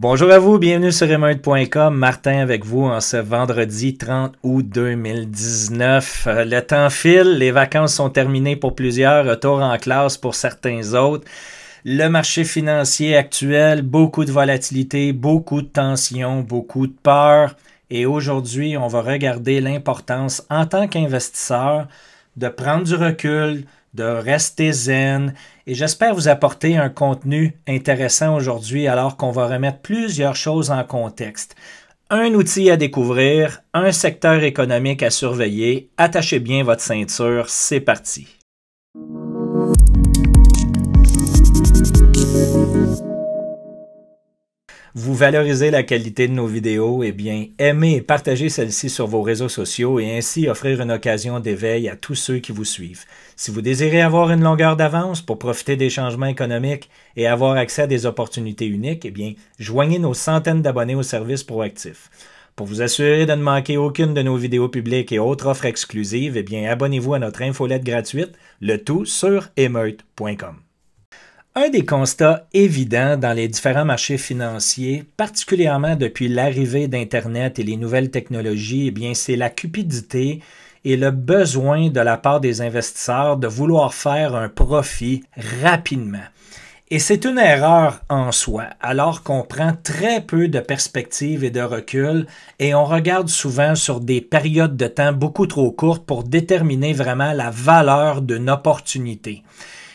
Bonjour à vous, bienvenue sur email.com, Martin avec vous en ce vendredi 30 août 2019. Euh, le temps file, les vacances sont terminées pour plusieurs, retour en classe pour certains autres. Le marché financier actuel, beaucoup de volatilité, beaucoup de tension, beaucoup de peur. Et aujourd'hui, on va regarder l'importance en tant qu'investisseur de prendre du recul, de rester zen et j'espère vous apporter un contenu intéressant aujourd'hui alors qu'on va remettre plusieurs choses en contexte. Un outil à découvrir, un secteur économique à surveiller, attachez bien votre ceinture, c'est parti. vous valorisez la qualité de nos vidéos, eh bien, aimez et partagez celle ci sur vos réseaux sociaux et ainsi offrir une occasion d'éveil à tous ceux qui vous suivent. Si vous désirez avoir une longueur d'avance pour profiter des changements économiques et avoir accès à des opportunités uniques, eh bien, joignez nos centaines d'abonnés au service proactif. Pour vous assurer de ne manquer aucune de nos vidéos publiques et autres offres exclusives, eh bien, abonnez-vous à notre infolette gratuite, le tout sur émeute.com. Un des constats évidents dans les différents marchés financiers, particulièrement depuis l'arrivée d'Internet et les nouvelles technologies, eh bien, c'est la cupidité et le besoin de la part des investisseurs de vouloir faire un profit rapidement. Et c'est une erreur en soi, alors qu'on prend très peu de perspectives et de recul et on regarde souvent sur des périodes de temps beaucoup trop courtes pour déterminer vraiment la valeur d'une opportunité.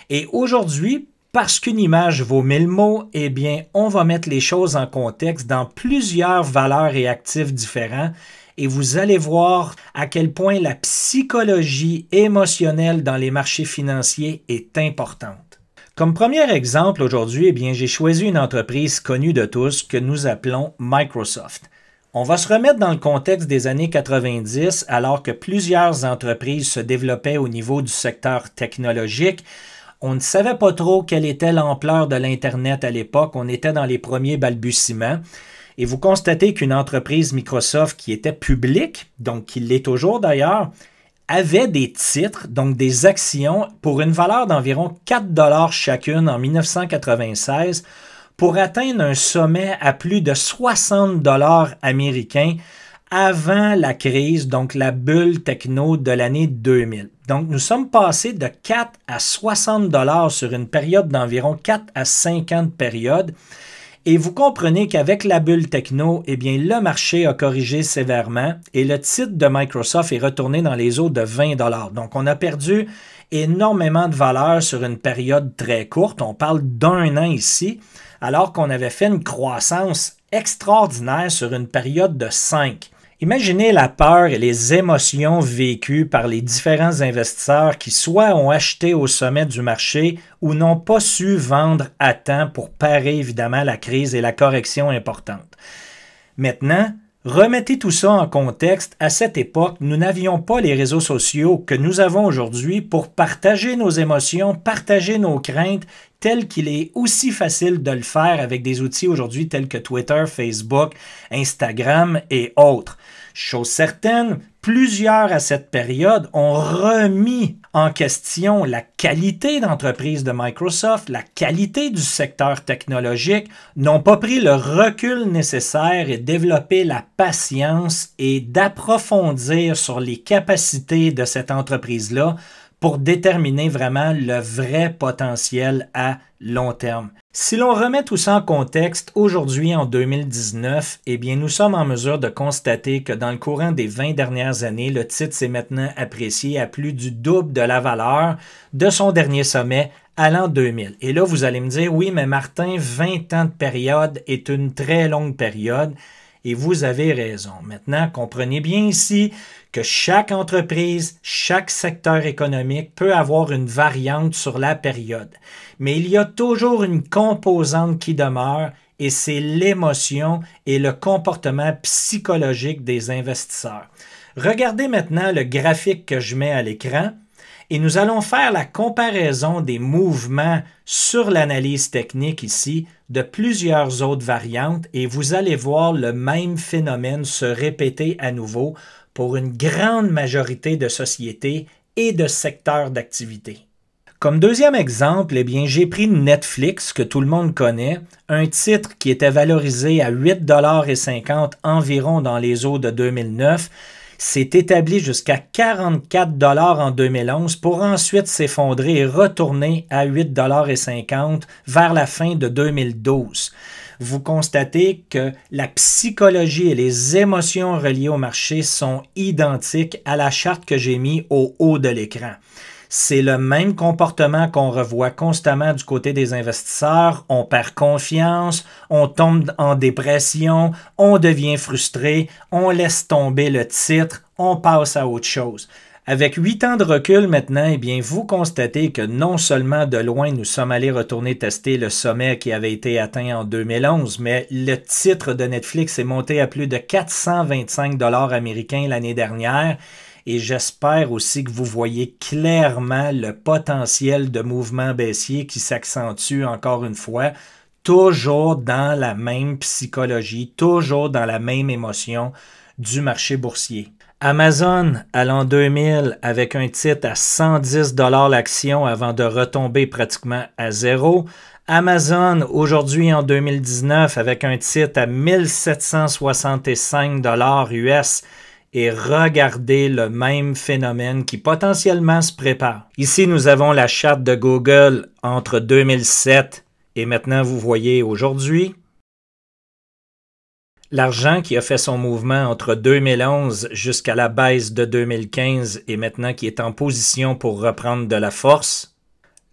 Et aujourd'hui, parce qu'une image vaut mille mots, eh bien, on va mettre les choses en contexte dans plusieurs valeurs et actifs différents et vous allez voir à quel point la psychologie émotionnelle dans les marchés financiers est importante. Comme premier exemple aujourd'hui, eh bien, j'ai choisi une entreprise connue de tous que nous appelons Microsoft. On va se remettre dans le contexte des années 90, alors que plusieurs entreprises se développaient au niveau du secteur technologique, on ne savait pas trop quelle était l'ampleur de l'Internet à l'époque. On était dans les premiers balbutiements. Et vous constatez qu'une entreprise Microsoft qui était publique, donc qui l'est toujours d'ailleurs, avait des titres, donc des actions, pour une valeur d'environ 4 dollars chacune en 1996, pour atteindre un sommet à plus de 60 dollars américains avant la crise, donc la bulle techno de l'année 2000. Donc, nous sommes passés de 4 à 60 dollars sur une période d'environ 4 à 50 périodes. Et vous comprenez qu'avec la bulle techno, eh bien, le marché a corrigé sévèrement et le titre de Microsoft est retourné dans les eaux de 20 dollars. Donc, on a perdu énormément de valeur sur une période très courte. On parle d'un an ici, alors qu'on avait fait une croissance extraordinaire sur une période de 5. Imaginez la peur et les émotions vécues par les différents investisseurs qui soit ont acheté au sommet du marché ou n'ont pas su vendre à temps pour parer évidemment la crise et la correction importante. Maintenant, Remettez tout ça en contexte, à cette époque, nous n'avions pas les réseaux sociaux que nous avons aujourd'hui pour partager nos émotions, partager nos craintes, tel qu'il est aussi facile de le faire avec des outils aujourd'hui tels que Twitter, Facebook, Instagram et autres. Chose certaine, plusieurs à cette période ont remis en question la qualité d'entreprise de Microsoft, la qualité du secteur technologique, n'ont pas pris le recul nécessaire et développé la patience et d'approfondir sur les capacités de cette entreprise-là pour déterminer vraiment le vrai potentiel à long terme. Si l'on remet tout ça en contexte, aujourd'hui en 2019, eh bien nous sommes en mesure de constater que dans le courant des 20 dernières années, le titre s'est maintenant apprécié à plus du double de la valeur de son dernier sommet à l'an 2000. Et là, vous allez me dire, oui, mais Martin, 20 ans de période est une très longue période et vous avez raison. Maintenant, comprenez bien ici que chaque entreprise, chaque secteur économique peut avoir une variante sur la période. Mais il y a toujours une composante qui demeure et c'est l'émotion et le comportement psychologique des investisseurs. Regardez maintenant le graphique que je mets à l'écran et nous allons faire la comparaison des mouvements sur l'analyse technique ici de plusieurs autres variantes et vous allez voir le même phénomène se répéter à nouveau pour une grande majorité de sociétés et de secteurs d'activité. Comme deuxième exemple, eh bien, j'ai pris Netflix, que tout le monde connaît, un titre qui était valorisé à 8,50 environ dans les eaux de 2009 s'est établi jusqu'à 44 dollars en 2011 pour ensuite s'effondrer et retourner à 8 et 50 vers la fin de 2012. Vous constatez que la psychologie et les émotions reliées au marché sont identiques à la charte que j'ai mise au haut de l'écran. C'est le même comportement qu'on revoit constamment du côté des investisseurs. On perd confiance, on tombe en dépression, on devient frustré, on laisse tomber le titre, on passe à autre chose. Avec huit ans de recul maintenant, eh bien, vous constatez que non seulement de loin nous sommes allés retourner tester le sommet qui avait été atteint en 2011, mais le titre de Netflix est monté à plus de 425 dollars américains l'année dernière et j'espère aussi que vous voyez clairement le potentiel de mouvement baissier qui s'accentue encore une fois, toujours dans la même psychologie, toujours dans la même émotion du marché boursier. Amazon, à l'an 2000, avec un titre à 110 l'action avant de retomber pratiquement à zéro. Amazon, aujourd'hui en 2019, avec un titre à 1765 US et regarder le même phénomène qui potentiellement se prépare. Ici, nous avons la charte de Google entre 2007 et maintenant, vous voyez aujourd'hui. L'argent qui a fait son mouvement entre 2011 jusqu'à la baisse de 2015 et maintenant qui est en position pour reprendre de la force.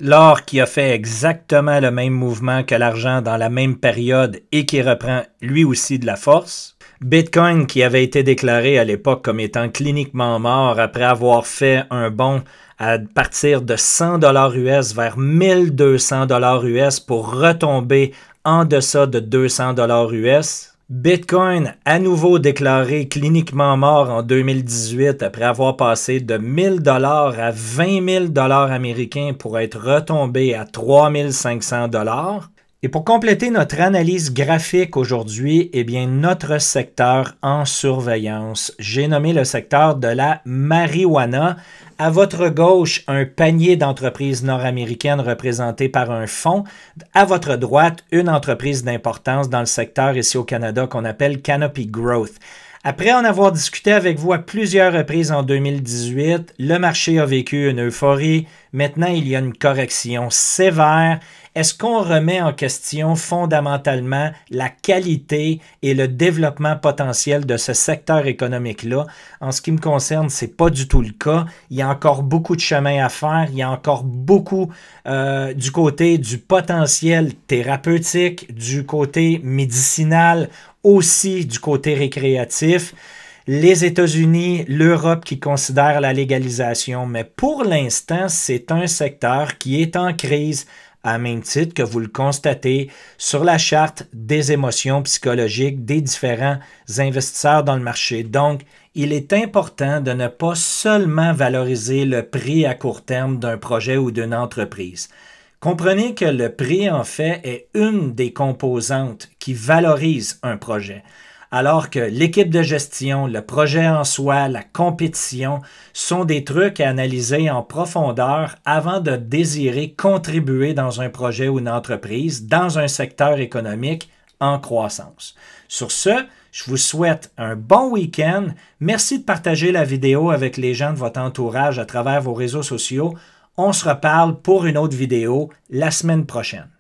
L'or qui a fait exactement le même mouvement que l'argent dans la même période et qui reprend lui aussi de la force. Bitcoin, qui avait été déclaré à l'époque comme étant cliniquement mort après avoir fait un bond à partir de 100 dollars US vers 1200 dollars US pour retomber en deçà de 200 dollars US. Bitcoin, à nouveau déclaré cliniquement mort en 2018 après avoir passé de 1000 dollars à 20 000 dollars américains pour être retombé à 3500 dollars. Et pour compléter notre analyse graphique aujourd'hui, eh bien notre secteur en surveillance. J'ai nommé le secteur de la marijuana. À votre gauche, un panier d'entreprises nord-américaines représentées par un fonds. À votre droite, une entreprise d'importance dans le secteur ici au Canada qu'on appelle Canopy Growth. Après en avoir discuté avec vous à plusieurs reprises en 2018, le marché a vécu une euphorie. Maintenant, il y a une correction sévère est-ce qu'on remet en question fondamentalement la qualité et le développement potentiel de ce secteur économique-là? En ce qui me concerne, ce n'est pas du tout le cas. Il y a encore beaucoup de chemin à faire. Il y a encore beaucoup euh, du côté du potentiel thérapeutique, du côté médicinal, aussi du côté récréatif les États-Unis, l'Europe qui considèrent la légalisation, mais pour l'instant, c'est un secteur qui est en crise à même titre que vous le constatez sur la charte des émotions psychologiques des différents investisseurs dans le marché. Donc, il est important de ne pas seulement valoriser le prix à court terme d'un projet ou d'une entreprise. Comprenez que le prix, en fait, est une des composantes qui valorise un projet alors que l'équipe de gestion, le projet en soi, la compétition sont des trucs à analyser en profondeur avant de désirer contribuer dans un projet ou une entreprise, dans un secteur économique en croissance. Sur ce, je vous souhaite un bon week-end. Merci de partager la vidéo avec les gens de votre entourage à travers vos réseaux sociaux. On se reparle pour une autre vidéo la semaine prochaine.